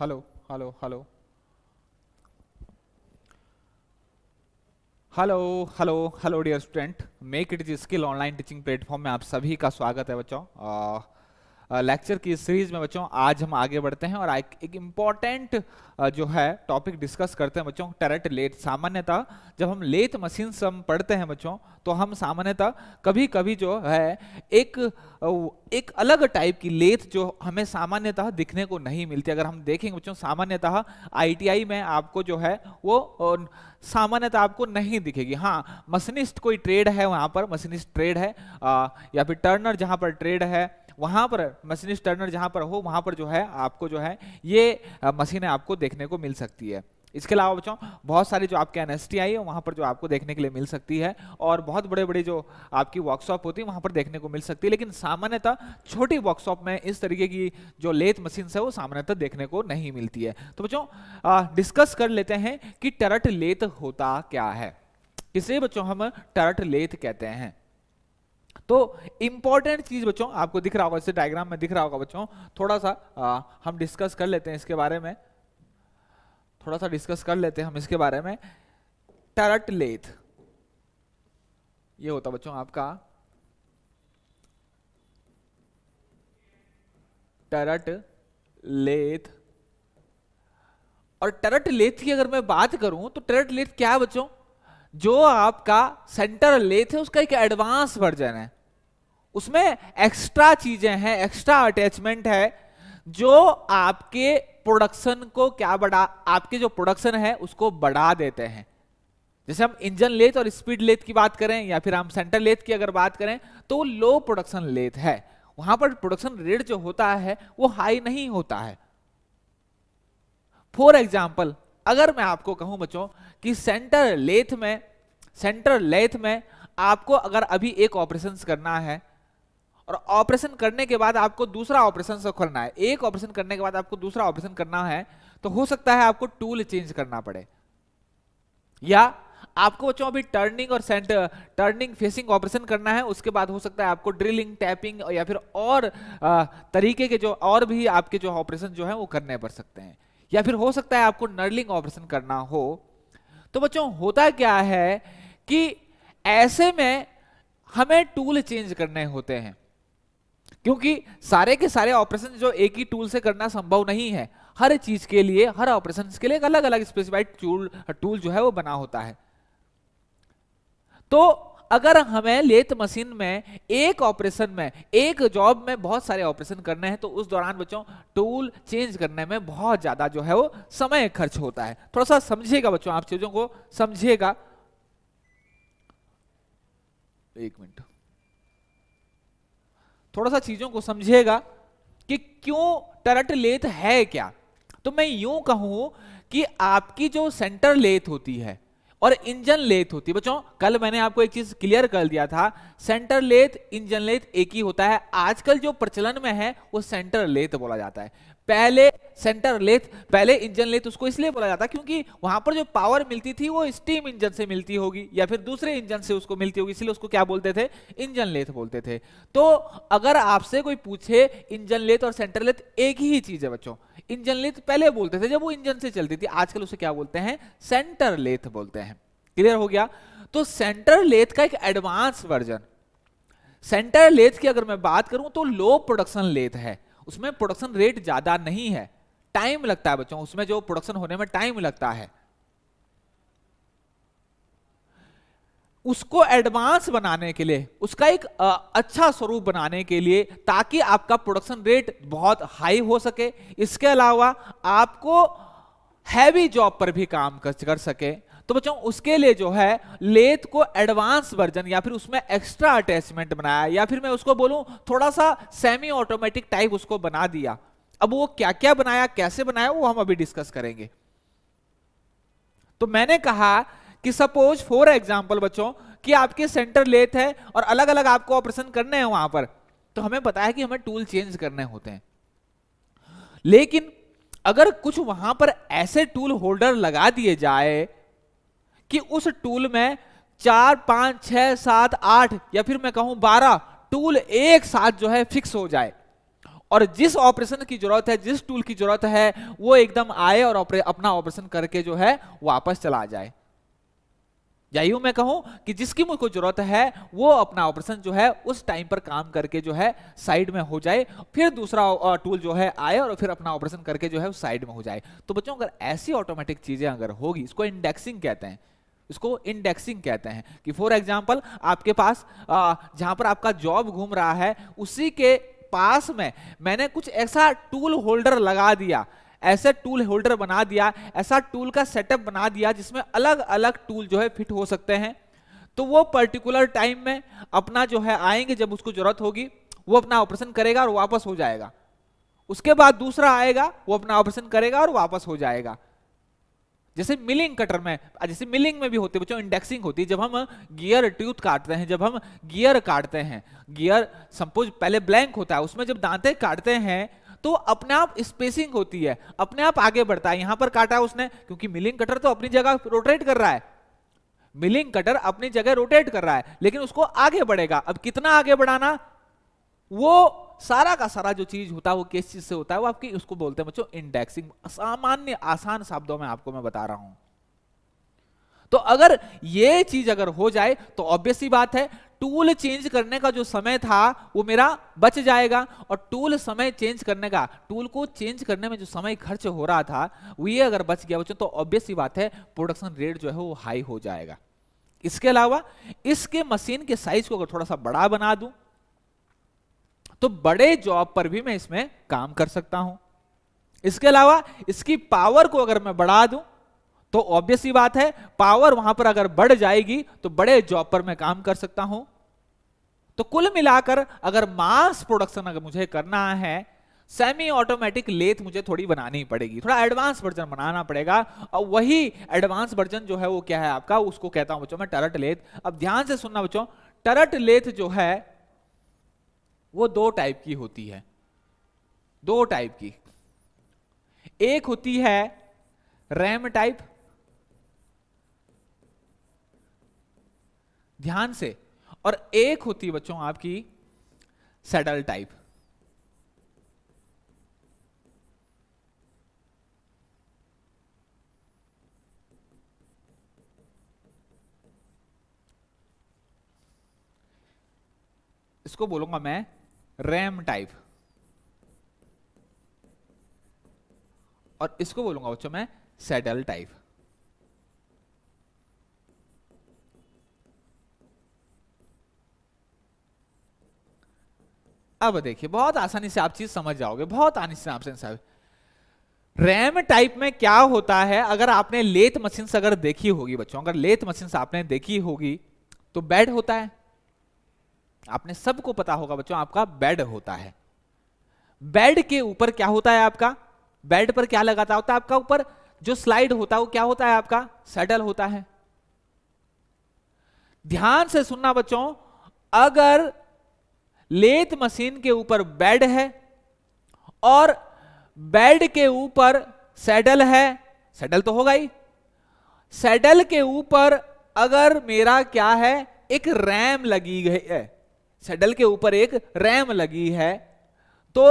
hello hello hello hello hello hello dear student make it is skill online teaching platform में आप सभी का स्वागत है बच्चों लेक्चर की सीरीज में बच्चों आज हम आगे बढ़ते हैं और एक इंपॉर्टेंट जो है टॉपिक डिस्कस करते हैं बच्चों टेरेट लेट सामान्यतः जब हम लेथ मशीन से हम पढ़ते हैं बच्चों तो हम सामान्यतः कभी कभी जो है एक एक अलग टाइप की लेथ जो हमें सामान्यतः दिखने को नहीं मिलती अगर हम देखेंगे बच्चों सामान्यतः आईटीआई में आपको जो है वो सामान्यतः आपको नहीं दिखेगी हाँ मशीनिस्ट कोई ट्रेड है वहाँ पर मशीनिस्ट ट्रेड है आ, या फिर टर्नर जहाँ पर ट्रेड है वहां पर मशीनिस्ट टर्नर जहां पर हो वहां पर जो है आपको जो है ये मशीनें आपको देखने को मिल सकती है इसके अलावा बच्चों बहुत सारी जो आपके एन एस टी आई है वहाँ पर जो आपको देखने के लिए मिल सकती है और बहुत बड़े बड़े जो आपकी वर्कशॉप होती है वहाँ पर देखने को मिल सकती है लेकिन सामान्यतः छोटी वर्कशॉप में इस तरीके की जो लेथ मशीन है वो सामान्यतः देखने को नहीं मिलती है तो बच्चों डिस्कस कर लेते हैं कि टरट लेथ होता क्या है किसे बच्चों हम टरट लेथ कहते हैं तो इंपॉर्टेंट चीज बच्चों आपको दिख रहा होगा इसे डायग्राम में दिख रहा होगा बच्चों थोड़ा सा आ, हम डिस्कस कर लेते हैं इसके बारे में थोड़ा सा डिस्कस कर लेते हैं हम इसके बारे में टरट लेथ ये होता बच्चों आपका टरट लेथ और टरट लेथ की अगर मैं बात करूं तो टरट लेथ क्या है बच्चों जो आपका सेंटर ले थे उसका एक एडवांस वर्जन है उसमें एक्स्ट्रा चीजें हैं एक्स्ट्रा अटैचमेंट है जो आपके प्रोडक्शन को क्या बढ़ा आपके जो प्रोडक्शन है उसको बढ़ा देते हैं जैसे हम इंजन लेथ और स्पीड लेथ की बात करें या फिर हम सेंटर लेथ की अगर बात करें तो लो प्रोडक्शन लेथ है वहां पर प्रोडक्शन रेट जो होता है वो हाई नहीं होता है फॉर एग्जाम्पल अगर मैं आपको कहूं बच्चों कि सेंटर लेथ में सेंट्रल लेथ में आपको अगर अभी एक ऑपरेशन करना है और ऑपरेशन करने के बाद आपको दूसरा ऑपरेशन करना है एक ऑपरेशन करने के बाद आपको दूसरा ऑपरेशन करना है तो हो सकता है आपको टूल चेंज करना पड़े या आपको बच्चों अभी टर्निंग और सेंटर टर्निंग फेसिंग ऑपरेशन करना है उसके बाद हो सकता है आपको ड्रिलिंग टैपिंग या फिर और आ, तरीके के जो और भी आपके जो ऑपरेशन जो है वो करने पड़ सकते हैं या फिर हो सकता है आपको नर्लिंग ऑपरेशन करना हो तो बच्चों होता क्या है कि ऐसे में हमें टूल चेंज करने होते हैं क्योंकि सारे के सारे ऑपरेशन जो एक ही टूल से करना संभव नहीं है हर चीज के लिए हर ऑपरेशन के लिए अलग अलग स्पेसिफाइड टूल टूल जो है वो बना होता है तो अगर हमें लेथ मशीन में एक ऑपरेशन में एक जॉब में बहुत सारे ऑपरेशन करने हैं तो उस दौरान बच्चों टूल चेंज करने में बहुत ज्यादा जो है वो समय खर्च होता है थोड़ा सा समझिएगा बच्चों आप चीजों को समझिएगा एक मिनट थोड़ा सा चीजों को समझिएगा कि क्यों टरट लेथ है क्या तो मैं यूं कहूं कि आपकी जो सेंटर लेथ होती है और इंजन लेथ होती है बच्चों कल मैंने आपको एक चीज क्लियर कर दिया था सेंटर लेथ इंजन लेथ एक ही होता है आजकल जो प्रचलन में है वो सेंटर लेथ बोला जाता है पहले सेंटर लेथ पहले इंजन लेथ उसको इसलिए बोला जाता क्योंकि वहां पर जो पावर मिलती थी वो स्टीम इंजन से मिलती होगी या फिर दूसरे इंजन से उसको मिलती होगी इसलिए उसको क्या बोलते थे इंजन लेथ बोलते थे तो अगर आपसे कोई पूछे इंजन लेथ और सेंटर लेथ एक ही चीज है बच्चों इंजन लेथ पहले बोलते थे जब वो इंजन से चलती थी आजकल उसे क्या बोलते हैं सेंटर लेथ बोलते हैं क्लियर हो गया तो सेंटर लेथ का एक एडवांस वर्जन सेंटर लेथ की अगर मैं बात करूं तो लो प्रोडक्शन लेथ है उसमें प्रोडक्शन रेट ज़्यादा नहीं है टाइम लगता है बच्चों उसमें जो प्रोडक्शन होने में टाइम लगता है उसको एडवांस बनाने के लिए उसका एक अच्छा स्वरूप बनाने के लिए ताकि आपका प्रोडक्शन रेट बहुत हाई हो सके इसके अलावा आपको हैवी जॉब पर भी काम कर सके तो बच्चों उसके लिए जो है लेथ को एडवांस वर्जन या फिर उसमें एक्स्ट्रा अटैचमेंट बनाया या फिर मैं उसको बोलूं थोड़ा सा सेमी ऑटोमेटिक टाइप उसको बना दिया अब वो क्या क्या बनाया कैसे बनाया वो हम अभी डिस्कस करेंगे तो मैंने कहा कि सपोज फॉर एग्जाम्पल बच्चों कि आपके सेंटर लेथ है और अलग अलग आपको ऑपरेशन करने हैं वहां पर तो हमें पता है कि हमें टूल चेंज करने होते हैं लेकिन अगर कुछ वहां पर ऐसे टूल होल्डर लगा दिए जाए कि उस टूल में चार पांच छह सात आठ या फिर मैं कहूं बारह टूल एक साथ जो है फिक्स हो जाए और जिस ऑपरेशन की जरूरत है जिस टूल की जरूरत है वो एकदम आए और अपना ऑपरेशन करके जो है वापस चला जाए या मैं कहूं कि जिसकी मुझको जरूरत है वो अपना ऑपरेशन जो है उस टाइम पर काम करके जो है साइड में हो जाए फिर दूसरा टूल जो है आए और फिर अपना ऑपरेशन करके जो है साइड में हो जाए तो बच्चों अगर ऐसी ऑटोमेटिक चीजें अगर होगी इसको इंडेक्सिंग कहते हैं इसको इंडेक्सिंग कहते हैं कि फॉर एग्जाम्पल आपके पास जहां पर आपका जॉब घूम रहा है उसी के पास में मैंने कुछ ऐसा टूल होल्डर लगा दिया ऐसे टूल होल्डर बना दिया ऐसा टूल का सेटअप बना दिया जिसमें अलग अलग टूल जो है फिट हो सकते हैं तो वो पर्टिकुलर टाइम में अपना जो है आएंगे जब उसको जरूरत होगी वो अपना ऑपरेशन करेगा और वापस हो जाएगा उसके बाद दूसरा आएगा वो अपना ऑपरेशन करेगा और वापस हो जाएगा जैसे मिलिंग कटर में जैसे मिलिंग में भी होते है बच्चों इंडेक्सिंग होती है जब हम गियर ट्यूथ काटते हैं जब हम गियर काटते हैं गियर सपोज पहले ब्लैंक होता है उसमें जब दांते काटते हैं तो अपने आप स्पेसिंग होती है अपने आप आगे बढ़ता है यहां पर काटा उसने क्योंकि मिलिंग कटर तो अपनी जगह रोटेट कर रहा है मिलिंग कटर अपनी जगह रोटेट कर रहा है लेकिन उसको आगे बढ़ेगा अब कितना आगे बढ़ाना वो सारा का सारा जो चीज होता है वो किस चीज से होता है वो आपकी उसको बोलते हैं बच्चों इंडेक्सिंग सामान्य आसान शब्दों में आपको मैं बता रहा हूं तो अगर ये चीज अगर हो जाए तो ऑब्वियसली बात है टूल चेंज करने का जो समय था वो मेरा बच जाएगा और टूल समय चेंज करने का टूल को चेंज करने में जो समय खर्च हो रहा था वो ये अगर बच गया बच्चों तो ऑब्वियसली बात है प्रोडक्शन रेट जो है वो हाई हो जाएगा इसके अलावा इसके मशीन के साइज को अगर थोड़ा सा बड़ा बना दूं तो बड़े जॉब पर भी मैं इसमें काम कर सकता हूं इसके अलावा इसकी पावर को अगर मैं बढ़ा दूं तो ऑब्वियस ही बात है पावर वहां पर अगर बढ़ जाएगी तो बड़े जॉब पर मैं काम कर सकता हूं तो कुल मिलाकर अगर मास प्रोडक्शन अगर मुझे करना है सेमी ऑटोमेटिक लेथ मुझे थोड़ी बनानी पड़ेगी थोड़ा एडवांस वर्जन बनाना पड़ेगा और वही एडवांस वर्जन जो है वो क्या है आपका उसको कहता हूं बच्चों मैं टरट लेथ अब ध्यान से सुनना बच्चों टरट लेथ जो है वो दो टाइप की होती है दो टाइप की एक होती है रैम टाइप ध्यान से और एक होती है बच्चों आपकी सेडल टाइप इसको बोलूंगा मैं रैम टाइप और इसको बोलूंगा बच्चों मैं सेडल टाइप अब देखिए बहुत आसानी से आप चीज समझ जाओगे बहुत आसानी से आप रैम टाइप में क्या होता है अगर आपने लेथ मशीन अगर देखी होगी बच्चों अगर लेथ मशीन आपने देखी होगी तो बेड होता है आपने सबको पता होगा बच्चों आपका बेड होता है बेड के ऊपर क्या होता है आपका बेड पर क्या लगाता होता है आपका ऊपर जो स्लाइड होता है वो क्या होता है आपका सडल होता है ध्यान से सुनना बच्चों अगर लेत मशीन के ऊपर बेड है और बेड के ऊपर सेडल है सेडल तो होगा ही सैडल के ऊपर अगर मेरा क्या है एक रैम लगी गई है सेडल के ऊपर एक रैम लगी है तो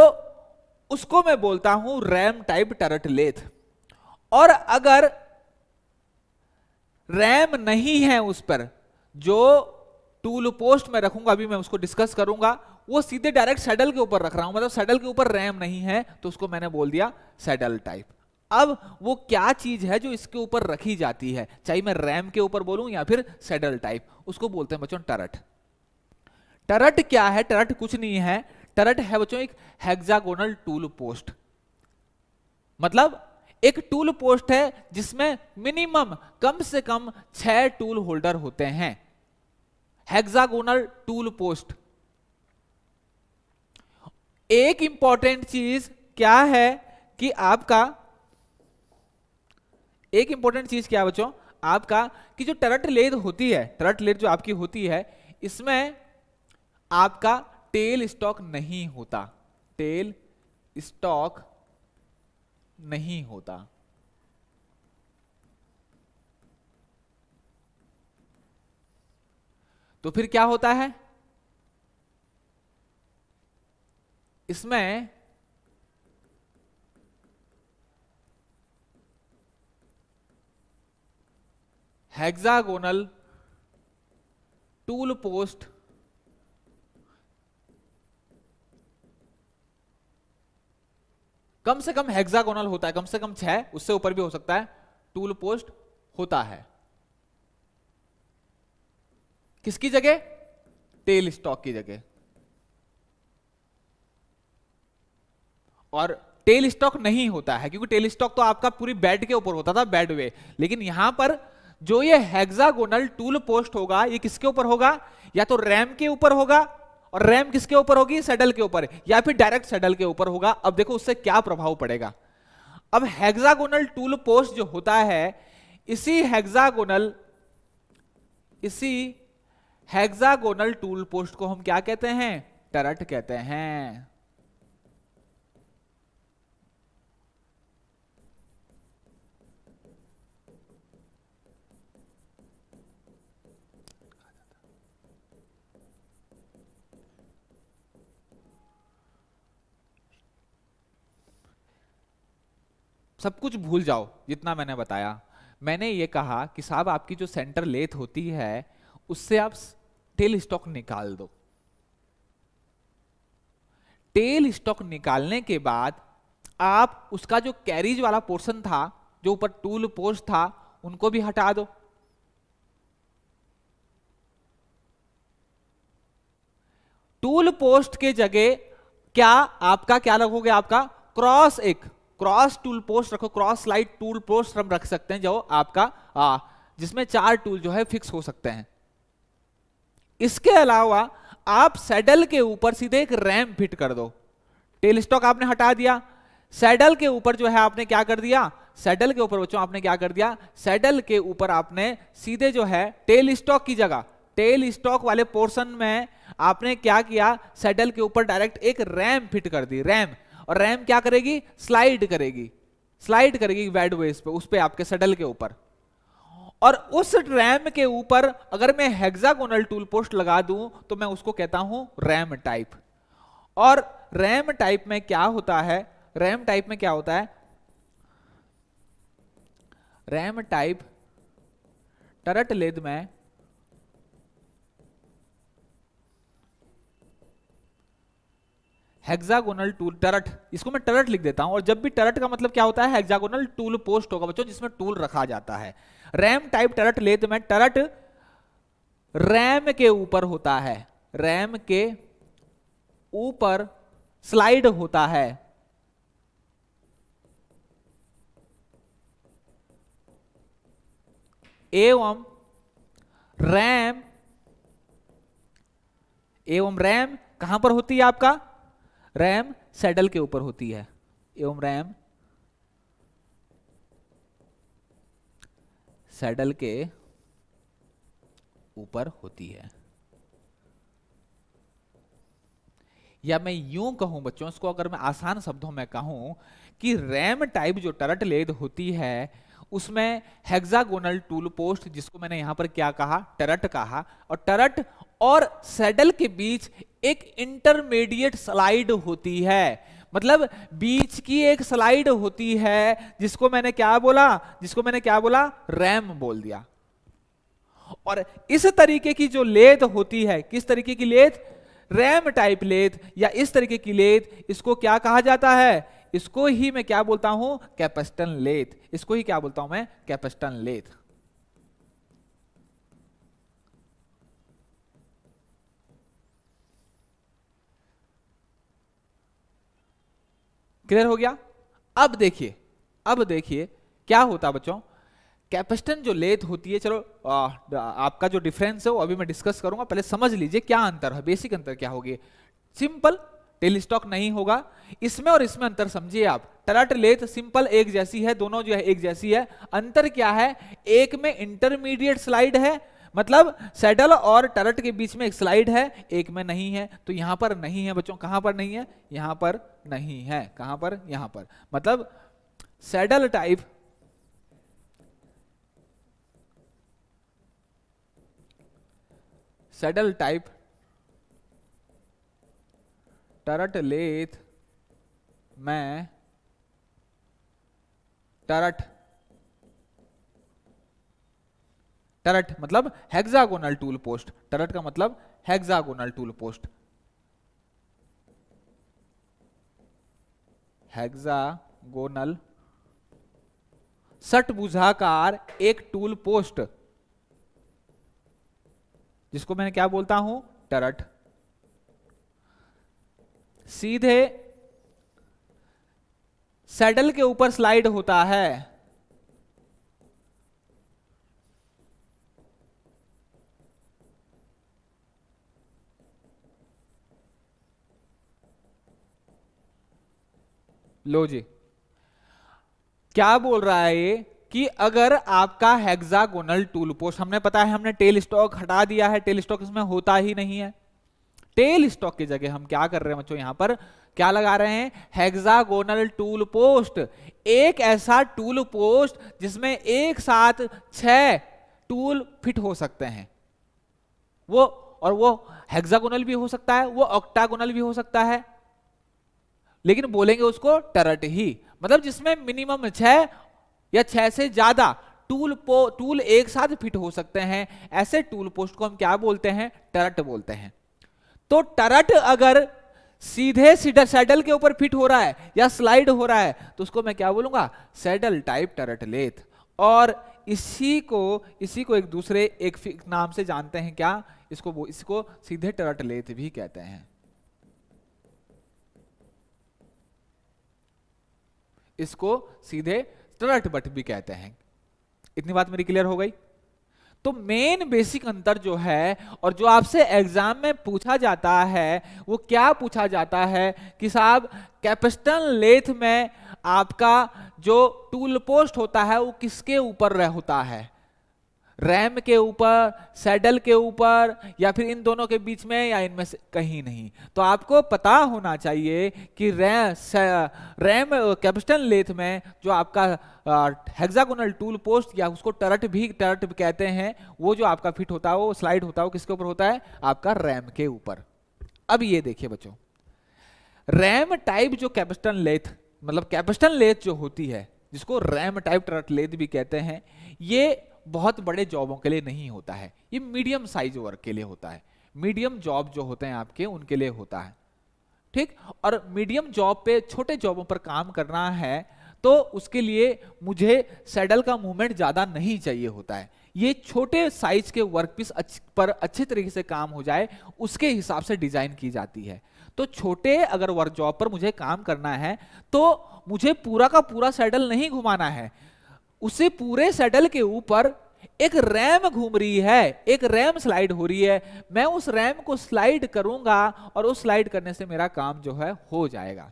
उसको मैं बोलता हूं रैम टाइप टरट लेथ और अगर रैम नहीं है उस पर जो टूल पोस्ट में रखूंगा अभी मैं उसको डिस्कस करूंगा वो सीधे डायरेक्ट सैडल के ऊपर रख रहा हूं मतलब सैडल के ऊपर रैम नहीं है तो उसको मैंने बोल दिया सैडल टाइप अब वो क्या चीज है जो इसके ऊपर रखी जाती है चाहे मैं रैम के ऊपर बोलूं या फिर सैडल टाइप उसको बोलते हैं बच्चों टरट टरट क्या है टरट कुछ नहीं है टरट है बच्चों एक हेक्सागोनल टूल पोस्ट मतलब एक टूल पोस्ट है जिसमें मिनिमम कम से कम छह टूल होल्डर होते हैं हेक्सागोनल टूल पोस्ट एक इंपॉर्टेंट चीज क्या है कि आपका एक इंपॉर्टेंट चीज क्या बच्चों आपका कि जो टरट लेद होती है टरट लेद जो आपकी होती है इसमें आपका टेल स्टॉक नहीं होता टेल स्टॉक नहीं होता तो फिर क्या होता है इसमें हेक्सागोनल टूल पोस्ट कम से कम हेक्सागोनल होता है कम से कम छह उससे ऊपर भी हो सकता है टूल पोस्ट होता है किसकी जगह टेल स्टॉक की जगह और टेल स्टॉक नहीं होता है क्योंकि टेल स्टॉक तो आपका पूरी बेड के ऊपर होता था बेड वे लेकिन यहां पर जो ये हेक्सागोनल टूल पोस्ट होगा ये किसके ऊपर होगा या तो रैम के ऊपर होगा और रैम किसके ऊपर होगी सेडल के ऊपर या फिर डायरेक्ट सेडल के ऊपर होगा अब देखो उससे क्या प्रभाव पड़ेगा अब हेक्सागोनल टूल पोस्ट जो होता है इसी हेक्सागोनल इसी हेक्सागोनल टूल पोस्ट को हम क्या कहते हैं टरट कहते हैं सब कुछ भूल जाओ जितना मैंने बताया मैंने ये कहा कि साहब आपकी जो सेंटर लेथ होती है उससे आप टेल स्टॉक निकाल दो टेल स्टॉक निकालने के बाद आप उसका जो कैरीज वाला पोर्शन था जो ऊपर टूल पोस्ट था उनको भी हटा दो टूल पोस्ट के जगह क्या आपका क्या लगोगे आपका क्रॉस एक क्रॉस टूल पोस्ट रखो क्रॉस लाइट टूल पोस्ट हम रख सकते हैं जो आपका आ, जिसमें चार टूल जो है फिक्स हो सकते हैं इसके अलावा आप सैडल के ऊपर सीधे एक रैम फिट कर दो टेल स्टॉक आपने हटा दिया सैडल के ऊपर जो है आपने क्या कर दिया सैडल के ऊपर बच्चों आपने क्या कर दिया सैडल के ऊपर आपने सीधे जो है टेल स्टॉक की जगह टेल स्टॉक वाले पोर्शन में आपने क्या किया सैडल के ऊपर डायरेक्ट एक रैम फिट कर दी रैम और रैम क्या करेगी स्लाइड करेगी स्लाइड करेगी वेड वेज पे उस पर आपके सडल के ऊपर और उस रैम के ऊपर अगर मैं हेक्सागोनल टूल पोस्ट लगा दूं तो मैं उसको कहता हूं रैम टाइप और रैम टाइप में क्या होता है रैम टाइप में क्या होता है रैम टाइप टरट लेद में हेक्सागोनल टूल टरट इसको मैं टरट लिख देता हूं और जब भी टरट का मतलब क्या होता है हेक्सागोनल टूल पोस्ट होगा बच्चों जिसमें टूल रखा जाता है रैम टाइप टरट ले तो मैं टरट रैम के ऊपर होता है रैम के ऊपर स्लाइड होता है एवं रैम एवं रैम कहां पर होती है आपका रैम सैडल के ऊपर होती है एवं रैम सैडल के ऊपर होती है या मैं यूं कहूं बच्चों इसको अगर मैं आसान शब्दों में कहूं कि रैम टाइप जो टरट लेद होती है उसमें हेक्सागोनल टूल पोस्ट जिसको मैंने यहां पर क्या कहा टरट कहा और टरट और सैडल के बीच एक इंटरमीडिएट स्लाइड होती है मतलब बीच की एक स्लाइड होती है जिसको मैंने क्या बोला जिसको मैंने क्या बोला रैम बोल दिया और इस तरीके की जो लेथ होती है किस तरीके की लेथ रैम टाइप लेथ या इस तरीके की लेथ इसको क्या कहा जाता है इसको ही मैं क्या बोलता हूं कैपेस्टन लेथ इसको ही क्या बोलता हूं मैं कैपेस्टन लेथ क्लियर हो गया अब देखिए अब देखिए क्या होता बच्चों कैपेसिटन जो लेथ होती है चलो आ, आपका जो डिफरेंस है वो अभी मैं डिस्कस करूंगा पहले समझ लीजिए क्या अंतर है बेसिक अंतर क्या होगी सिंपल टेलीस्टॉक नहीं होगा इसमें और इसमें अंतर समझिए आप टलट लेथ सिंपल एक जैसी है दोनों जो है एक जैसी है अंतर क्या है एक में इंटरमीडिएट स्लाइड है मतलब सेडल और टरट के बीच में एक स्लाइड है एक में नहीं है तो यहां पर नहीं है बच्चों कहां पर नहीं है यहां पर नहीं है कहां पर यहां पर मतलब saddle type saddle type turret lathe में टरट टरट मतलब हेक्सागोनल टूल पोस्ट टरट का मतलब हेक्सागोनल टूल पोस्ट हेक्सागोनल बुझाकार एक टूल पोस्ट जिसको मैं क्या बोलता हूं टरट सीधे सैडल के ऊपर स्लाइड होता है लो जी क्या बोल रहा है ये कि अगर आपका हेक्सागोनल टूल पोस्ट हमने पता है हमने टेल स्टॉक हटा दिया है टेल स्टॉक इसमें होता ही नहीं है टेल स्टॉक की जगह हम क्या कर रहे हैं बच्चों यहां पर क्या लगा रहे हैं हेक्सागोनल टूल पोस्ट एक ऐसा टूल पोस्ट जिसमें एक साथ छह टूल फिट हो सकते हैं वो और वो हेक्सागोनल भी हो सकता है वो ऑक्टागोनल भी हो सकता है लेकिन बोलेंगे उसको टरट ही मतलब जिसमें मिनिमम छह या छह से ज्यादा टूल पो टूल एक साथ फिट हो सकते हैं ऐसे टूल पोस्ट को हम क्या बोलते हैं टरट बोलते हैं तो टरट अगर सीधे सेडल सैडल के ऊपर फिट हो रहा है या स्लाइड हो रहा है तो उसको मैं क्या बोलूंगा सैडल टाइप टरट लेथ और इसी को इसी को एक दूसरे एक नाम से जानते हैं क्या इसको इसको सीधे टरट लेथ भी कहते हैं इसको सीधे ट्रट बट भी कहते हैं इतनी बात मेरी क्लियर हो गई तो मेन बेसिक अंतर जो है और जो आपसे एग्जाम में पूछा जाता है वो क्या पूछा जाता है कि साहब कैपेस्टन लेथ में आपका जो टूल पोस्ट होता है वो किसके ऊपर होता है रैम के ऊपर सैडल के ऊपर या फिर इन दोनों के बीच में या इनमें से कहीं नहीं तो आपको पता होना चाहिए कि रैम रैम कैपिस्टन लेथ में जो आपका हेक्सागोनल टूल पोस्ट या उसको टरट भी टरट कहते हैं वो जो आपका फिट होता है वो स्लाइड होता है किसके ऊपर होता है आपका रैम के ऊपर अब ये देखिए बच्चों रैम टाइप जो कैपिस्टन लेथ मतलब कैपिस्टन लेथ जो होती है जिसको रैम टाइप टरट लेथ भी कहते हैं ये बहुत बड़े जॉबों के लिए नहीं होता है ये मीडियम साइज वर्क के लिए होता है मीडियम जॉब जो होते हैं आपके उनके लिए होता है ठीक और मीडियम जॉब पे छोटे जॉबों पर काम करना है तो उसके लिए मुझे सैडल का मूवमेंट ज़्यादा नहीं चाहिए होता है ये छोटे साइज के वर्क पीस पर अच्छे तरीके से काम हो जाए उसके हिसाब से डिज़ाइन की जाती है तो छोटे अगर वर्क जॉब पर मुझे काम करना है तो मुझे पूरा का पूरा सैडल नहीं घुमाना है उसे पूरे सेटल के ऊपर एक रैम घूम रही है एक रैम स्लाइड हो रही है मैं उस रैम को स्लाइड करूंगा और उस स्लाइड करने से मेरा काम जो है हो जाएगा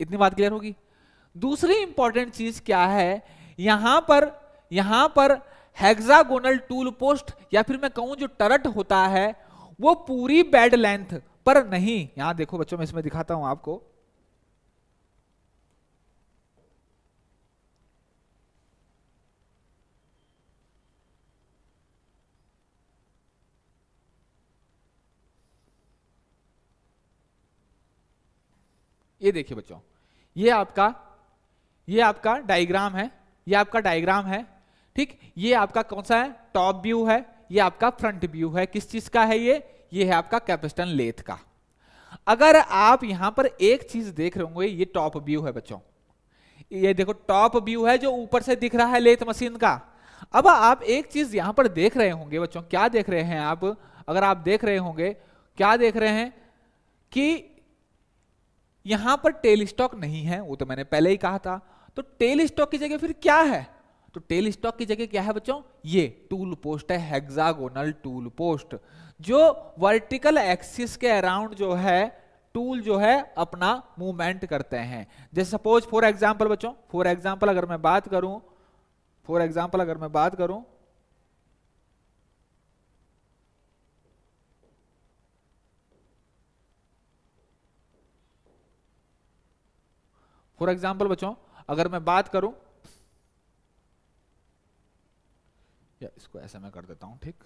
इतनी बात क्लियर होगी दूसरी इंपॉर्टेंट चीज क्या है यहां पर यहां पर हेक्सागोनल टूल पोस्ट या फिर मैं कहूं जो टरट होता है वो पूरी बेड लेंथ पर नहीं यहां देखो बच्चों मैं इसमें दिखाता हूं आपको ये देखिए बच्चों ये आपका ये आपका डायग्राम है ये आपका डायग्राम है ठीक ये आपका कौन सा है टॉप व्यू है ये आपका फ्रंट व्यू है किस चीज का है ये ये है आपका कैपेस्टन लेथ का अगर आप यहां पर एक चीज देख रहे होंगे ये टॉप व्यू है बच्चों ये देखो टॉप व्यू है जो ऊपर से दिख रहा है लेथ मशीन का अब आप एक चीज यहां पर देख रहे होंगे बच्चों क्या देख रहे हैं आप अगर आप देख रहे होंगे क्या देख रहे हैं कि यहां पर टेल स्टॉक नहीं है वो तो मैंने पहले ही कहा था तो टेल स्टॉक की जगह फिर क्या है तो टेल स्टॉक की जगह क्या है बच्चों ये टूल पोस्ट है हेक्सागोनल टूल पोस्ट जो वर्टिकल एक्सिस के अराउंड जो है टूल जो है अपना मूवमेंट करते हैं जैसे सपोज फॉर एग्जांपल बच्चों फॉर एग्जांपल अगर मैं बात करूं फॉर एग्जांपल अगर मैं बात करूं फॉर एग्जाम्पल बच्चों अगर मैं बात करूं या इसको ऐसा मैं कर देता हूं ठीक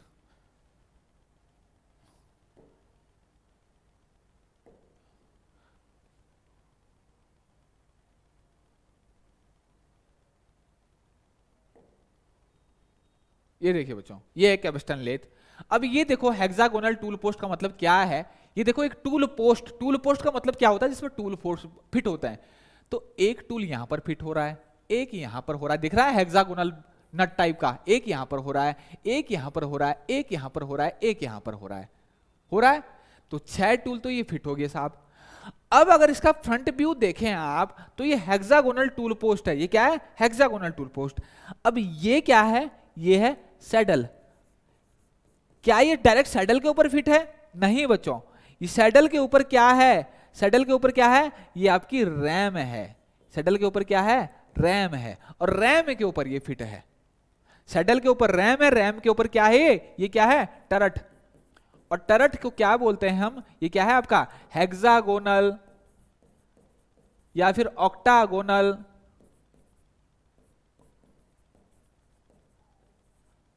ये देखिए बच्चों ये है कैबिस्टन लेथ अब ये देखो हेक्सागोनल टूल पोस्ट का मतलब क्या है ये देखो एक टूल पोस्ट टूल पोस्ट का मतलब क्या होता है जिसमें टूल फोर्स फिट होता है तो एक टूल यहां पर फिट हो रहा है एक यहां पर हो रहा है दिख रहा है हेक्सागोनल नट टाइप का एक यहां पर हो रहा है एक यहां पर हो रहा है एक यहां पर हो रहा है एक यहां पर हो रहा है हो रहा है तो छह टूल तो ये फिट हो गए साहब अब अगर इसका फ्रंट व्यू देखें आप तो ये हेक्सागोनल टूल पोस्ट है ये क्या है हेक्सागोनल टूल पोस्ट अब ये क्या है ये है सैडल क्या ये डायरेक्ट सैडल के ऊपर फिट है नहीं बच्चों ये सैडल के ऊपर क्या है सेडल के ऊपर क्या है ये आपकी रैम है सेडल के ऊपर क्या है रैम है और रैम के ऊपर ये फिट है सेडल के ऊपर रैम है रैम के ऊपर क्या है ये क्या है टरट और टरट को क्या बोलते हैं हम ये क्या है आपका हेक्सागोनल या फिर ऑक्टागोनल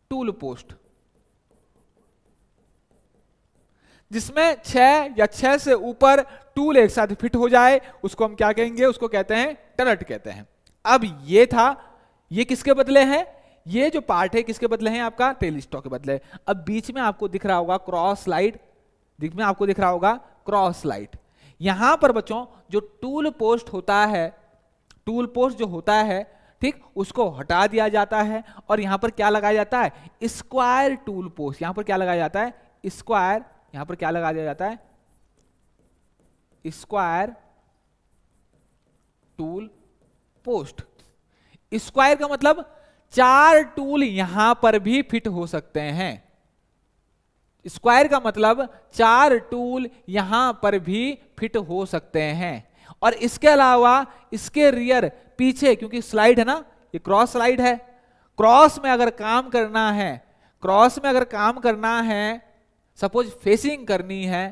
टूल पोस्ट जिसमें छह या छह से ऊपर टूल एक साथ फिट हो जाए उसको हम क्या कहेंगे उसको कहते हैं टरट कहते हैं अब ये था ये किसके बदले है ये जो पार्ट है किसके बदले है आपका टेलीस्टॉक के बदले अब बीच में आपको दिख रहा होगा क्रॉस लाइट दिख में आपको दिख रहा होगा क्रॉस लाइट यहां पर बच्चों जो टूल पोस्ट होता है टूल पोस्ट जो होता है ठीक उसको हटा दिया जाता है और यहां पर क्या लगाया जाता है स्क्वायर टूल पोस्ट यहां पर क्या लगाया जाता है स्क्वायर यहां पर क्या लगा दिया जाता है स्क्वायर टूल पोस्ट स्क्वायर का मतलब चार टूल यहां पर भी फिट हो सकते हैं स्क्वायर का मतलब चार टूल यहां पर भी फिट हो सकते हैं और इसके अलावा इसके रियर पीछे क्योंकि स्लाइड है ना ये क्रॉस स्लाइड है क्रॉस में अगर काम करना है क्रॉस में अगर काम करना है सपोज फेसिंग करनी है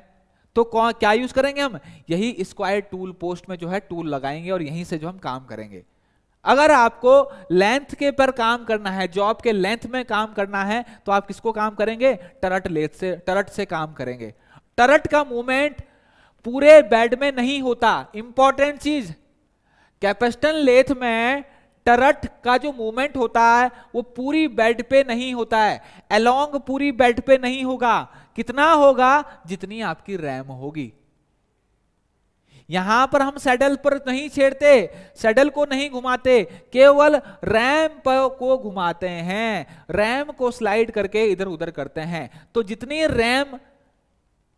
तो क्या यूज करेंगे हम यही स्क्वायर टूल पोस्ट में जो है टूल लगाएंगे और यहीं से जो हम काम करेंगे अगर आपको लेंथ के पर काम करना है जॉब के लेंथ में काम करना है तो आप किसको काम करेंगे टरट लेथ से टरट से काम करेंगे टरट का मूवमेंट पूरे बेड में नहीं होता इंपॉर्टेंट चीज कैपेस्टन लेथ में टरट का जो मूवमेंट होता है वो पूरी बेड पे नहीं होता है अलोंग पूरी बेड पे नहीं होगा कितना होगा जितनी आपकी रैम होगी यहां पर हम सैडल पर नहीं छेड़ते सैडल को नहीं घुमाते केवल रैम को घुमाते हैं रैम को स्लाइड करके इधर उधर करते हैं तो जितनी रैम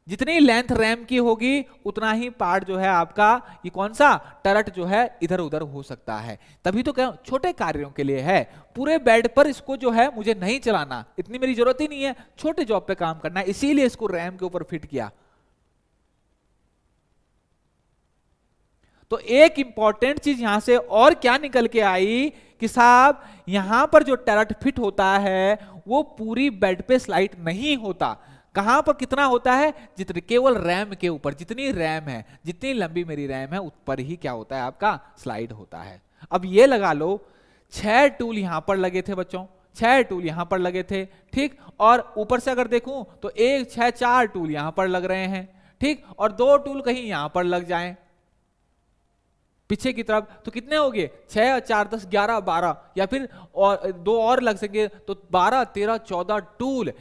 जितनी लेंथ रैम की होगी उतना ही पार्ट जो है आपका ये कौन सा टरट जो है इधर उधर हो सकता है तभी तो क्या छोटे कार्यों के लिए है पूरे बेड पर इसको जो है मुझे नहीं चलाना इतनी मेरी जरूरत ही नहीं है छोटे जॉब पे काम करना इसीलिए इसको रैम के ऊपर फिट किया तो एक इंपॉर्टेंट चीज यहां से और क्या निकल के आई कि साहब यहां पर जो टरट फिट होता है वो पूरी बेड पे स्लाइड नहीं होता कहां पर कितना होता है जितने केवल रैम के ऊपर जितनी रैम है जितनी लंबी मेरी रैम है उस पर ही क्या होता है आपका स्लाइड होता है अब ये लगा लो छह टूल यहां पर लगे थे बच्चों छह टूल यहां पर लगे थे ठीक और ऊपर से अगर देखूं तो एक छह चार टूल यहां पर लग रहे हैं ठीक और दो टूल कहीं यहां पर लग जाए पीछे की तरफ तो कितने हो गए छह चार दस ग्यारह बारह या फिर और दो और लग सके तो बारह तेरह चौदह टूल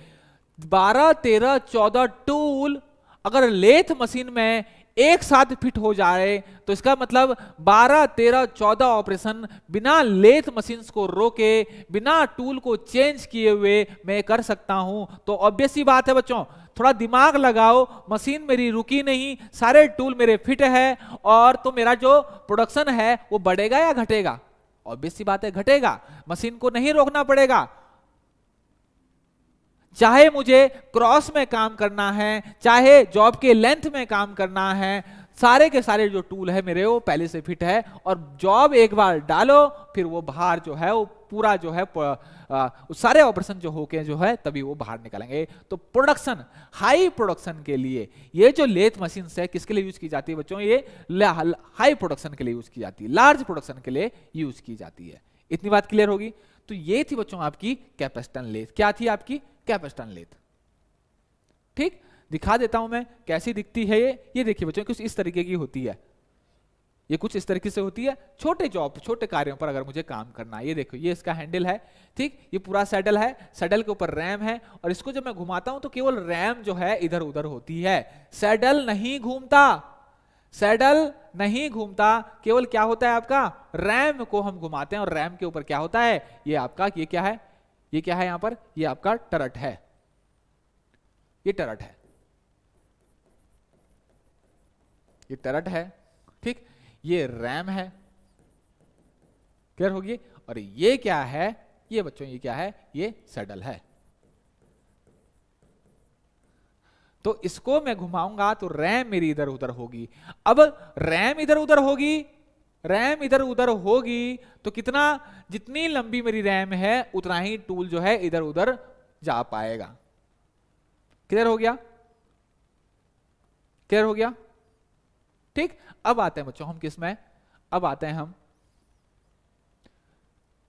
बारह तेरह चौदह टूल अगर लेथ मशीन में एक साथ फिट हो जाए तो इसका मतलब 12, 13, 14 ऑपरेशन बिना लेथ मशीन को रोके बिना टूल को चेंज किए हुए मैं कर सकता हूं तो ऑब्वियस ही बात है बच्चों थोड़ा दिमाग लगाओ मशीन मेरी रुकी नहीं सारे टूल मेरे फिट है और तो मेरा जो प्रोडक्शन है वो बढ़ेगा या घटेगा ऑब्वियस ही बात है घटेगा मशीन को नहीं रोकना पड़ेगा चाहे मुझे क्रॉस में काम करना है चाहे जॉब के लेंथ में काम करना है सारे के सारे जो टूल है मेरे वो पहले से फिट है और जॉब एक बार डालो फिर वो बाहर जो है वो पूरा जो है आ, सारे ऑपरेशन जो होके जो है तभी वो बाहर निकलेंगे तो प्रोडक्शन हाई प्रोडक्शन के लिए ये जो लेथ मशीन है किसके लिए यूज की जाती है बच्चों ये हाई प्रोडक्शन के लिए यूज की जाती है लार्ज प्रोडक्शन के लिए यूज की जाती है इतनी बात क्लियर होगी तो ये थी बच्चों आपकी कैपेस्टन लेथ क्या थी आपकी कैपेस्टन लेथ ठीक दिखा देता हूं मैं कैसी दिखती है ये ये देखिए बच्चों कुछ इस तरीके की होती है ये कुछ इस तरीके से होती है छोटे जॉब छोटे कार्यों पर अगर मुझे काम करना है ये देखो ये इसका हैंडल है ठीक ये पूरा सेडल है सेडल के ऊपर रैम है और इसको जब मैं घुमाता हूं तो केवल रैम जो है इधर उधर होती है सेडल नहीं घूमता सेडल नहीं घूमता केवल क्या होता है आपका रैम को हम घुमाते हैं और रैम के ऊपर क्या होता है ये आपका ये क्या है ये क्या है यहां पर ये आपका टरट है ये टरट है ये टरट है ठीक ये रैम है क्लियर होगी और ये क्या है ये बच्चों ये क्या है ये सडल है तो इसको मैं घुमाऊंगा तो रैम मेरी इधर उधर होगी अब रैम इधर उधर होगी रैम इधर उधर होगी तो कितना जितनी लंबी मेरी रैम है उतना ही टूल जो है इधर उधर जा पाएगा क्लियर हो गया क्लियर हो गया ठीक अब आते हैं बच्चों हम किस में अब आते हैं हम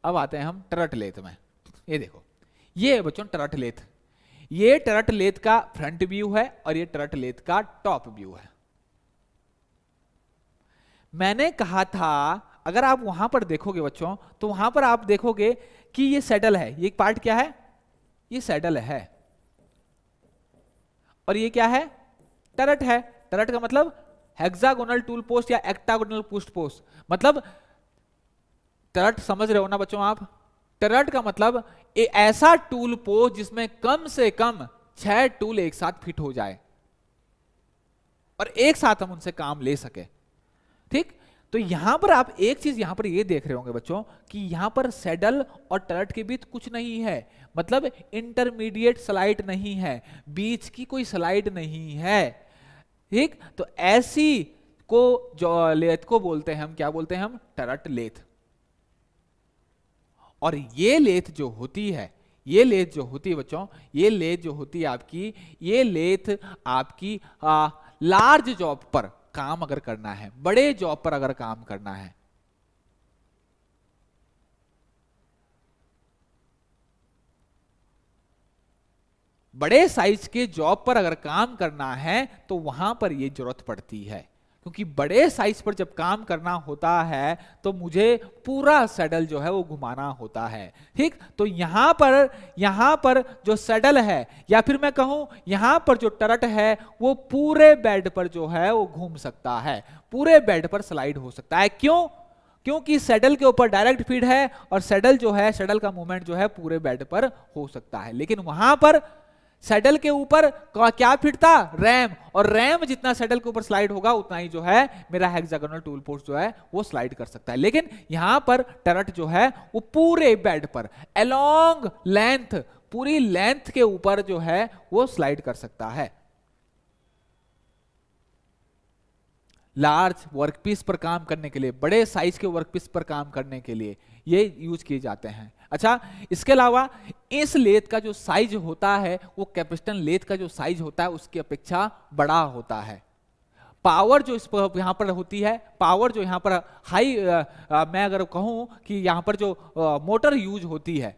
अब आते हैं हम टरट लेथ में ये देखो ये है बच्चों टरट लेथ ये टरट लेथ का फ्रंट व्यू है और ये टरट लेथ का टॉप व्यू है मैंने कहा था अगर आप वहां पर देखोगे बच्चों तो वहां पर आप देखोगे कि ये सेटल है ये पार्ट क्या है ये सेटल है और ये क्या है टरट है टरट का मतलब हेक्सागोनल टूल पोस्ट या एक्टागोनल पुस्ट पोस्ट मतलब टरट समझ रहे हो ना बच्चों आप टरट का मतलब ए ऐसा टूल पोस्ट जिसमें कम से कम छह टूल एक साथ फिट हो जाए और एक साथ हम उनसे काम ले सके ठीक तो यहां पर आप एक चीज यहां पर ये देख रहे होंगे बच्चों कि यहां पर सेडल और टर्ट के बीच कुछ नहीं है मतलब इंटरमीडिएट स्लाइड नहीं है बीच की कोई स्लाइड नहीं है ठीक तो ऐसी को जो लेथ को बोलते हैं हम क्या बोलते हैं हम टरट लेथ और ये लेथ जो होती है ये लेथ जो होती है बच्चों ये लेथ जो होती है आपकी ये लेथ आपकी आ, लार्ज जॉब पर काम अगर करना है बड़े जॉब पर अगर काम करना है बड़े साइज के जॉब पर अगर काम करना है तो वहां पर यह जरूरत पड़ती है क्योंकि बड़े साइज पर जब काम करना होता है तो मुझे पूरा सडल जो है वो घुमाना होता है ठीक तो यहां पर यहां पर जो सडल है या फिर मैं कहूं यहां पर जो टरट है वो पूरे बेड पर जो है वो घूम सकता है पूरे बेड पर स्लाइड हो सकता है क्यों क्योंकि सेडल के ऊपर डायरेक्ट फीड है और सेडल जो है सेडल का मूवमेंट जो है पूरे बेड पर हो सकता है लेकिन वहां पर सेडल के ऊपर क्या फिट था रैम और रैम जितना सेडल के ऊपर स्लाइड होगा उतना ही जो है मेरा हेक्सागोनल टूल पोस्ट जो है वो स्लाइड कर सकता है लेकिन यहां पर टरट जो है वो पूरे बेड पर अलोंग लेंथ पूरी लेंथ के ऊपर जो है वो स्लाइड कर सकता है लार्ज वर्कपीस पर काम करने के लिए बड़े साइज के वर्कपीस पर काम करने के लिए ये यूज किए जाते हैं अच्छा इसके अलावा इस लेथ का जो साइज होता है वो कैपिस्टन लेथ का जो साइज होता है उसकी अपेक्षा बड़ा होता है पावर जो इस यहाँ पर होती है पावर जो यहाँ पर हाई आ, आ, मैं अगर कहूँ कि यहाँ पर जो आ, मोटर यूज होती है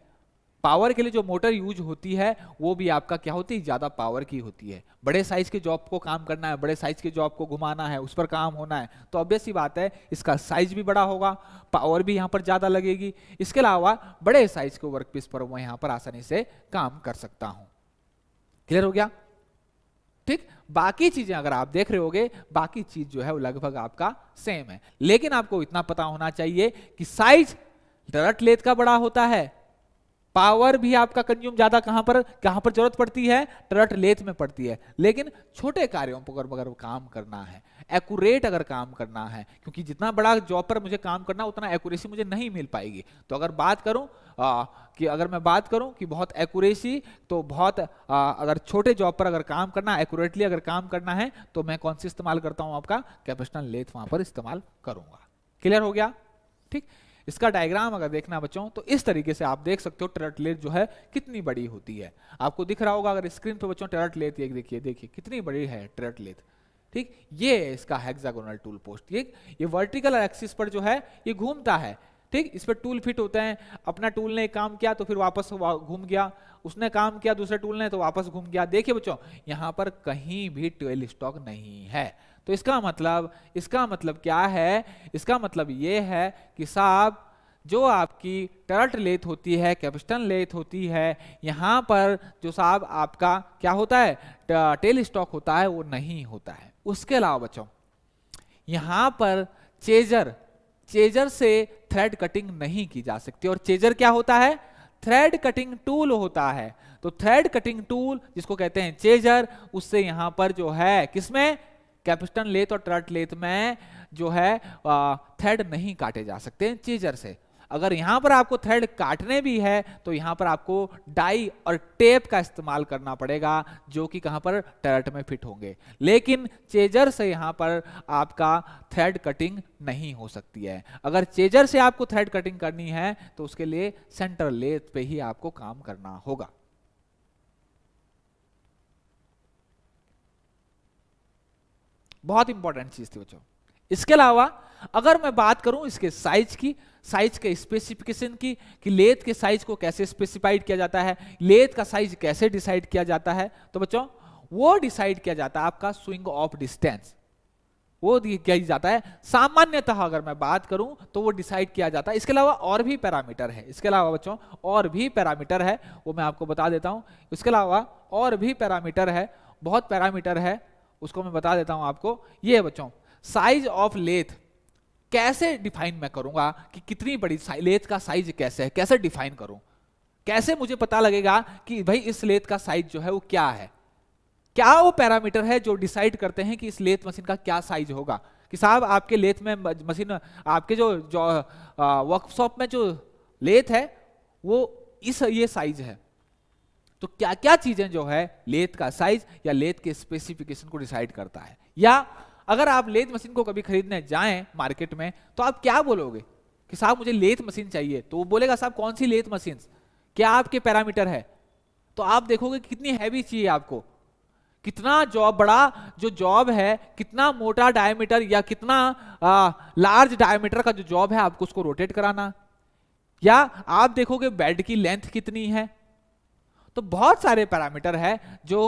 पावर के लिए जो मोटर यूज होती है वो भी आपका क्या होती है ज़्यादा पावर की होती है बड़े साइज के जॉब को काम करना है बड़े साइज के जॉब को घुमाना है उस पर काम होना है तो ऑब्वियस ही बात है इसका साइज भी बड़ा होगा पावर भी यहाँ पर ज़्यादा लगेगी इसके अलावा बड़े साइज के वर्क पीस पर मैं यहाँ पर आसानी से काम कर सकता हूँ क्लियर हो गया ठीक बाकी चीजें अगर आप देख रहे होगे बाकी चीज जो है वो लगभग आपका सेम है लेकिन आपको इतना पता होना चाहिए कि साइज रट लेथ का बड़ा होता है पावर भी आपका कंज्यूम ज्यादा कहां पर कहां पर जरूरत पड़ती है ट्रट लेथ में पड़ती है लेकिन छोटे कार्यों पर अगर काम करना है एक्यूरेट अगर काम करना है क्योंकि जितना बड़ा जॉब पर मुझे काम करना उतना एक्यूरेसी मुझे नहीं मिल पाएगी तो अगर बात करूं आ, कि अगर मैं बात करूं कि बहुत एक्यूरेसी तो बहुत आ, अगर छोटे जॉब पर अगर काम करना एक्यूरेटली अगर काम करना है तो मैं कौन सी इस्तेमाल करता हूं आपका कैपेशनल लेथ वहां पर इस्तेमाल करूंगा क्लियर हो गया ठीक इसका डायग्राम अगर देखना बच्चों तो इस तरीके से आप देख सकते हो टेरटलेट जो है कितनी बड़ी होती है आपको दिख रहा होगा अगर स्क्रीन पर बच्चों टेरटलेट ये देखिए देखिए कितनी बड़ी है टेरटलेट ठीक ये इसका हेक्सागोनल टूल पोस्ट ठीक ये वर्टिकल एक्सिस पर जो है ये घूमता है ठीक इस पर टूल फिट होते हैं अपना टूल ने काम किया तो फिर वापस घूम गया उसने काम किया दूसरे टूल ने तो वापस घूम गया देखिए बच्चों यहां पर कहीं भी ट्वेल स्टॉक नहीं है तो इसका मतलब इसका मतलब क्या है इसका मतलब ये है कि साहब जो आपकी टर्ट लेथ होती है कैपिस्टन लेथ होती है यहाँ पर जो साहब आपका क्या होता है टेल स्टॉक होता है वो नहीं होता है उसके अलावा बच्चों यहाँ पर चेजर चेजर से थ्रेड कटिंग नहीं की जा सकती और चेजर क्या होता है थ्रेड कटिंग टूल होता है तो थ्रेड कटिंग टूल जिसको कहते हैं चेजर उससे यहां पर जो है किसमें कैपिस्टन लेथ और ट्रट लेथ में जो है थ्रेड नहीं काटे जा सकते चीजर से अगर यहाँ पर आपको थ्रेड काटने भी है तो यहां पर आपको डाई और टेप का इस्तेमाल करना पड़ेगा जो कि कहाँ पर टरट में फिट होंगे लेकिन चेजर से यहाँ पर आपका थ्रेड कटिंग नहीं हो सकती है अगर चेजर से आपको थ्रेड कटिंग करनी है तो उसके लिए सेंटर लेथ पे ही आपको काम करना होगा बहुत इंपॉर्टेंट चीज थी बच्चों इसके अलावा अगर मैं बात करूं इसके साइज की साइज के स्पेसिफिकेशन की कि लेथ के साइज को कैसे स्पेसिफाइड किया जाता है लेथ का साइज कैसे डिसाइड किया जाता है तो बच्चों वो डिसाइड किया जाता है आपका स्विंग ऑफ डिस्टेंस वो किया जाता है सामान्यतः अगर मैं बात करूं तो वो डिसाइड किया जाता है इसके अलावा और भी पैरामीटर है इसके अलावा बच्चों और भी पैरामीटर है वो मैं आपको बता देता हूं इसके अलावा और भी पैरामीटर है बहुत पैरामीटर है उसको मैं बता देता हूं आपको ये है बच्चों साइज ऑफ लेथ कैसे डिफाइन मैं करूंगा कि कितनी बड़ी लेथ का साइज कैसे है कैसे डिफाइन करूं कैसे मुझे पता लगेगा कि भाई इस लेथ का साइज जो है वो क्या है क्या वो पैरामीटर है जो डिसाइड करते हैं कि इस लेथ मशीन का क्या साइज होगा कि साहब आपके लेथ में मशीन आपके जो जो वर्कशॉप में जो लेथ है वो इस ये साइज है तो क्या क्या चीजें जो है लेथ का साइज या लेथ के स्पेसिफिकेशन को डिसाइड करता है या अगर आप लेथ मशीन को कभी खरीदने जाएं मार्केट में तो आप क्या बोलोगे कि साहब मुझे लेथ मशीन चाहिए तो वो बोलेगा साहब कौन सी लेथ मशीन क्या आपके पैरामीटर है तो आप देखोगे कितनी हैवी चाहिए आपको कितना जॉब बड़ा जो जॉब है कितना मोटा डायमीटर या कितना आ, लार्ज डायमीटर का जो जॉब है आपको उसको रोटेट कराना या आप देखोगे बेड की लेंथ कितनी है तो बहुत सारे पैरामीटर है जो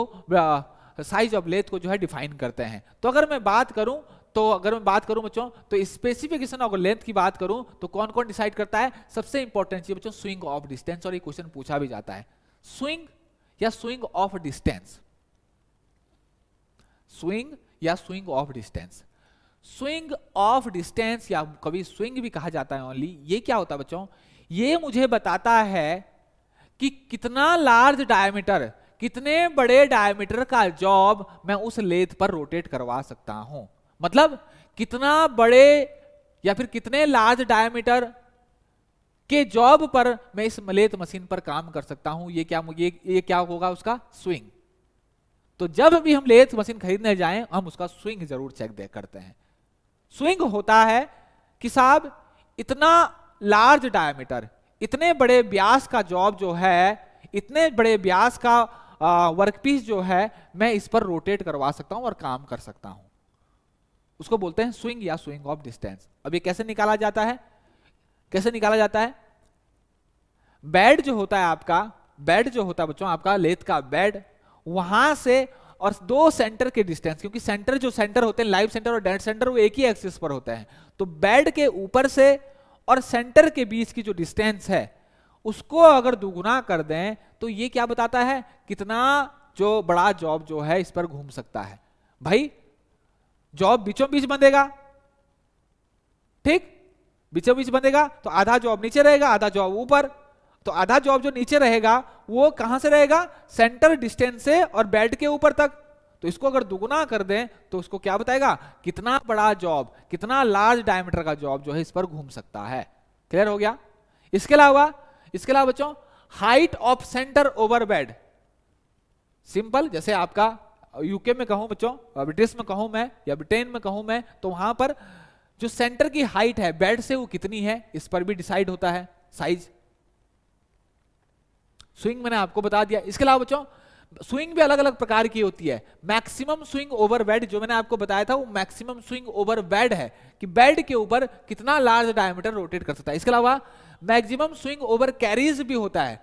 साइज ऑफ लेथ को जो है डिफाइन करते हैं तो अगर मैं बात करूं तो अगर मैं बात करूं बच्चों तो स्पेसिफिकेशन ऑफ लेंथ की बात करूं तो कौन कौन डिसाइड करता है सबसे इंपॉर्टेंट चीज बच्चों स्विंग ऑफ डिस्टेंस और ये क्वेश्चन पूछा भी जाता है स्विंग या स्विंग ऑफ डिस्टेंस स्विंग या swing of distance swing of distance या कभी स्विंग भी कहा जाता है ओनली ये क्या होता है बच्चों ये मुझे बताता है कि कितना लार्ज डायमीटर कितने बड़े डायमीटर का जॉब मैं उस लेथ पर रोटेट करवा सकता हूं मतलब कितना बड़े या फिर कितने लार्ज डायमीटर के जॉब पर मैं इस लेथ मशीन पर काम कर सकता हूं ये क्या ये, ये क्या होगा उसका स्विंग तो जब भी हम लेथ मशीन खरीदने जाएं हम उसका स्विंग जरूर चेक दे करते हैं स्विंग होता है कि साहब इतना लार्ज डायमीटर इतने बड़े ब्यास का जॉब जो है इतने बड़े ब्यास का वर्कपीस जो है मैं इस पर रोटेट करवा सकता हूं और काम कर सकता हूं उसको बोलते हैं स्विंग या स्विंग ऑफ डिस्टेंस अब ये कैसे निकाला जाता है कैसे निकाला जाता है बेड जो होता है आपका बेड जो होता है बच्चों आपका लेथ का बेड वहां से और दो सेंटर के डिस्टेंस क्योंकि सेंटर जो सेंटर होते हैं लाइव सेंटर और डेड सेंटर वो एक ही एक्सिस पर होते हैं तो बेड के ऊपर से और सेंटर के बीच की जो डिस्टेंस है उसको अगर दुगुना कर दें तो ये क्या बताता है कितना जो बड़ा जॉब जो है इस पर घूम सकता है भाई जॉब बीचों बीच बंधेगा ठीक बीचों बीच बंधेगा तो आधा जॉब नीचे रहेगा आधा जॉब ऊपर तो आधा जॉब जो नीचे रहेगा वो कहां से रहेगा सेंटर डिस्टेंस से और बेड के ऊपर तक तो इसको अगर दुगुना कर दें तो उसको क्या बताएगा कितना बड़ा जॉब कितना लार्ज डायमीटर का जॉब जो है इस पर घूम सकता है क्लियर हो गया इसके अलावा इसके अलावा बच्चों height of centre over bed simple जैसे आपका यूके में कहूं बच्चों ब्रिटिश में कहूं मैं या ब्रिटेन में कहूं मैं तो वहां पर जो सेंटर की हाइट है बेड से वो कितनी है इस पर भी डिसाइड होता है साइज स्विंग मैंने आपको बता दिया इसके अलावा बच्चों स्विंग भी अलग अलग प्रकार की होती है मैक्सिमम स्विंग ओवर बेड जो मैंने आपको बताया था वो मैक्सिमम स्विंग ओवर बेड है कि बेड के ऊपर कितना लार्ज डायमीटर रोटेट कर सकता है इसके अलावा मैक्सिमम स्विंग ओवर कैरीज भी होता है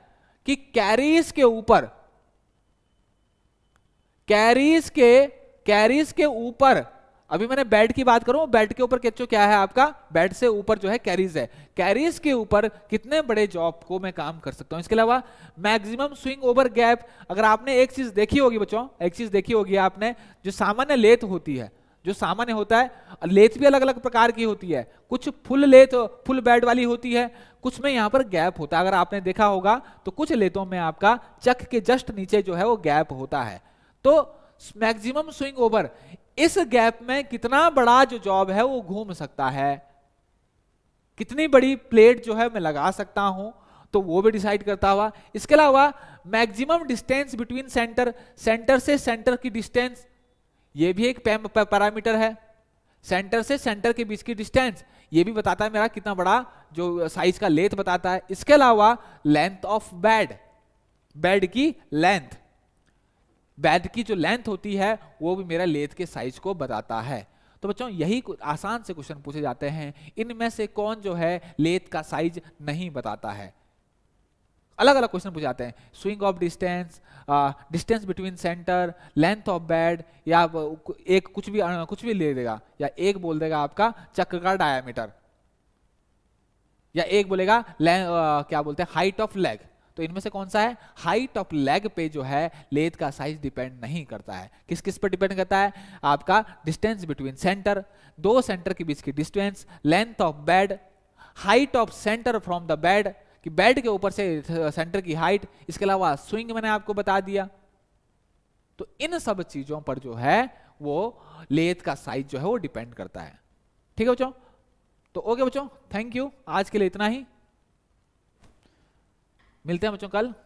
कि कैरीज के ऊपर कैरीज के कैरीज के ऊपर अभी मैंने बेड की बात करूं बेड के ऊपर कैचो क्या है आपका बेड से ऊपर जो है कैरीज है कैरीज के ऊपर कितने बड़े जॉब को मैं काम कर सकता हूं इसके अलावा मैक्सिमम स्विंग ओवर गैप अगर आपने एक चीज देखी होगी बच्चों एक चीज देखी होगी आपने जो सामान्य लेथ होती है जो सामान्य होता है लेथ भी अलग अलग प्रकार की होती है कुछ फुल लेथ फुल बेड वाली होती है कुछ में यहाँ पर गैप होता है अगर आपने देखा होगा तो कुछ लेथों में आपका चक के जस्ट नीचे जो है वो गैप होता है तो मैक्सिमम स्विंग ओवर इस गैप में कितना बड़ा जो जॉब है वो घूम सकता है कितनी बड़ी प्लेट जो है मैं लगा सकता हूं तो वो भी डिसाइड करता हुआ इसके अलावा maximum distance between centre centre से सेंटर की डिस्टेंस ये भी एक पैरामीटर है सेंटर से सेंटर के बीच की डिस्टेंस ये भी बताता है मेरा कितना बड़ा जो साइज का लेथ बताता है इसके अलावा लेंथ ऑफ बेड बेड की लेंथ बैद की जो लेंथ होती है वो भी मेरा लेथ के साइज को बताता है तो बच्चों यही आसान से क्वेश्चन पूछे जाते हैं इनमें से कौन जो है लेथ का साइज नहीं बताता है अलग अलग क्वेश्चन पूछे जाते हैं swing of distance distance between center length of bed या एक कुछ भी कुछ भी ले देगा या एक बोल देगा आपका चक्र का डायामीटर या एक बोलेगा आ, क्या बोलते हैं हाइट ऑफ लेग तो इनमें से कौन सा है हाइट ऑफ लेग पे जो है लेथ का साइज डिपेंड नहीं करता है किस किस पर डिपेंड करता है आपका डिस्टेंस बिटवीन सेंटर दो सेंटर के बीच की distance length of bed height of center from the bed कि बेड के ऊपर से सेंटर की हाइट इसके अलावा स्विंग मैंने आपको बता दिया तो इन सब चीजों पर जो है वो लेथ का साइज जो है वो डिपेंड करता है ठीक है बच्चों तो ओके बच्चों थैंक यू आज के लिए इतना ही मिलते हैं बच्चों कल